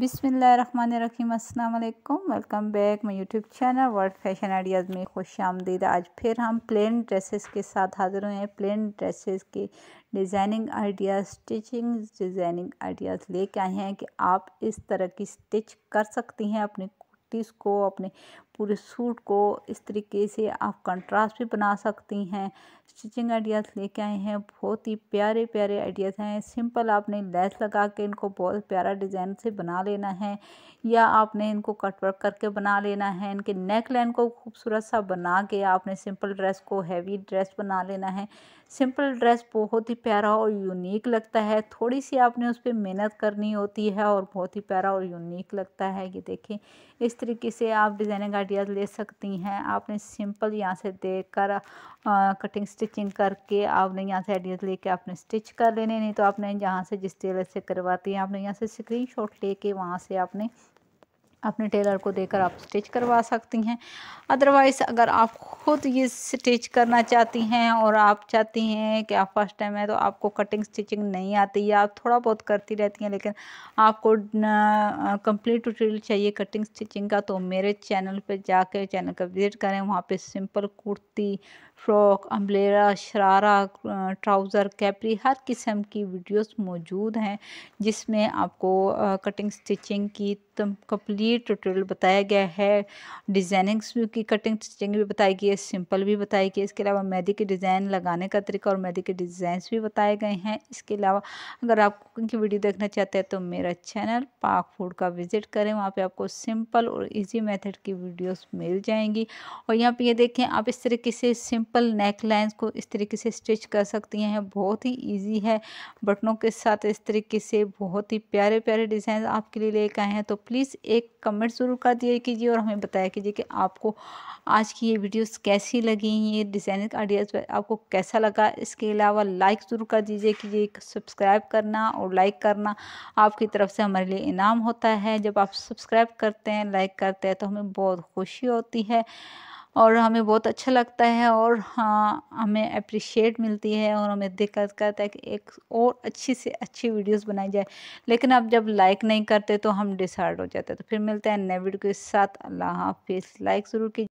बिसमीम अल्लाम welcome back my YouTube channel world fashion ideas में खुश आमदीद आज फिर हम प्लेन ड्रेसेस के साथ हाज़िर हुए हैं प्लेन ड्रेसेस के designing ideas stitching designing ideas लेके आए हैं कि आप इस तरह की स्टिच कर सकती हैं अपने कुर्तीज़ को अपने पूरे सूट को इस तरीके से आप कंट्रास्ट भी बना सकती हैं स्टिचिंग आइडियाज़ लेके आए हैं बहुत ही प्यारे प्यारे आइडियाज़ हैं सिंपल आपने लेस लगा के इनको बहुत प्यारा डिज़ाइन से बना लेना है या आपने इनको कटवर्क करके बना लेना है इनके नेक लाइन को खूबसूरत सा बना के आपने सिंपल ड्रेस को हैवी ड्रेस बना लेना है सिंपल ड्रेस बहुत ही प्यारा और यूनिक लगता है थोड़ी सी आपने उस पर मेहनत करनी होती है और बहुत ही प्यारा और यूनिक लगता है ये देखें इस तरीके से आप डिज़ाइनिंग आइडियाज़ ले सकती हैं आपने सिंपल यहाँ से देख कर कटिंग स्टिचिंग करके आपने यहाँ से आइडियाज़ लेके आपने स्टिच कर लेने नहीं तो आपने यहाँ से जिस टेलर से करवाती है आपने यहाँ से स्क्रीन शॉट लेके वहाँ से आपने अपने टेलर को देकर आप स्टिच करवा सकती हैं अदरवाइज़ अगर आप ख़ुद ये स्टिच करना चाहती हैं और आप चाहती हैं कि आप फर्स्ट टाइम है तो आपको कटिंग स्टिचिंग नहीं आती या आप थोड़ा बहुत करती रहती हैं लेकिन आपको कंप्लीट ट्यूटोरियल चाहिए कटिंग स्टिचिंग का तो मेरे चैनल पर जाकर चैनल का विज़िट करें वहाँ पर simple kurti frock umbrella sharara trouser capri हर किस्म की वीडियोस मौजूद हैं जिसमें आपको कटिंग स्टिचिंग की कंप्लीट भी ट्यूटोरियल बताया गया है डिज़ाइनिंग्स की कटिंग स्टिचिंग भी बताई गई है सिंपल भी बताई गई है इसके अलावा मेहदी के डिज़ाइन लगाने का तरीका और मेहदी के डिज़ाइंस भी बताए गए हैं इसके अलावा अगर आप कुकिंग की वीडियो देखना चाहते हैं तो मेरा चैनल पाक फूड का विज़िट करें वहाँ पर आपको सिंपल और ईजी मैथड की वीडियोज़ मिल जाएंगी और यहाँ पर ये देखें आप इस तरीके से सिंपल नेक लाइन्स को इस तरीके से स्टिच कर सकती हैं बहुत ही ईजी है बटनों के साथ इस तरीके से बहुत ही प्यारे प्यारे डिज़ाइन आपके लिए लेकर आए हैं तो प्लीज़ एक कमेंट ज़रूर कर दिया कीजिए और हमें बताया कीजिए कि आपको आज की ये वीडियोस कैसी लगी ये डिज़ाइनिंग आइडियाज़ आपको कैसा लगा इसके अलावा लाइक ज़रूर कर दीजिए कीजिए सब्सक्राइब करना और लाइक करना आपकी तरफ से हमारे लिए इनाम होता है जब आप सब्सक्राइब करते हैं लाइक करते हैं तो हमें बहुत खुशी होती है और हमें बहुत अच्छा लगता है और हाँ हमें अप्रिशिएट मिलती है और हमें दिक्कत करता है कि एक और अच्छी से अच्छी वीडियोस बनाई जाए लेकिन आप जब लाइक नहीं करते तो हम डिसाइड हो जाते तो फिर मिलते हैं नए वीडियो के साथ अल्लाह हाफिज़ लाइक ज़रूर कीजिए